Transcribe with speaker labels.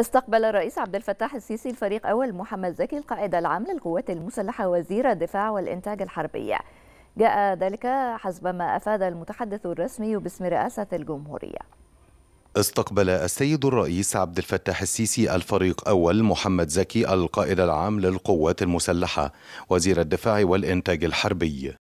Speaker 1: استقبل الرئيس عبد الفتاح السيسي الفريق أول محمد زكي القائد العام للقوات المسلحة وزير الدفاع والإنتاج الحربي جاء ذلك حسب ما أفاد المتحدث الرسمي باسم رئاسة الجمهورية
Speaker 2: استقبل السيد الرئيس عبد الفتاح السيسي الفريق أول محمد زكي القائد العام للقوات المسلحة وزير الدفاع والإنتاج الحربي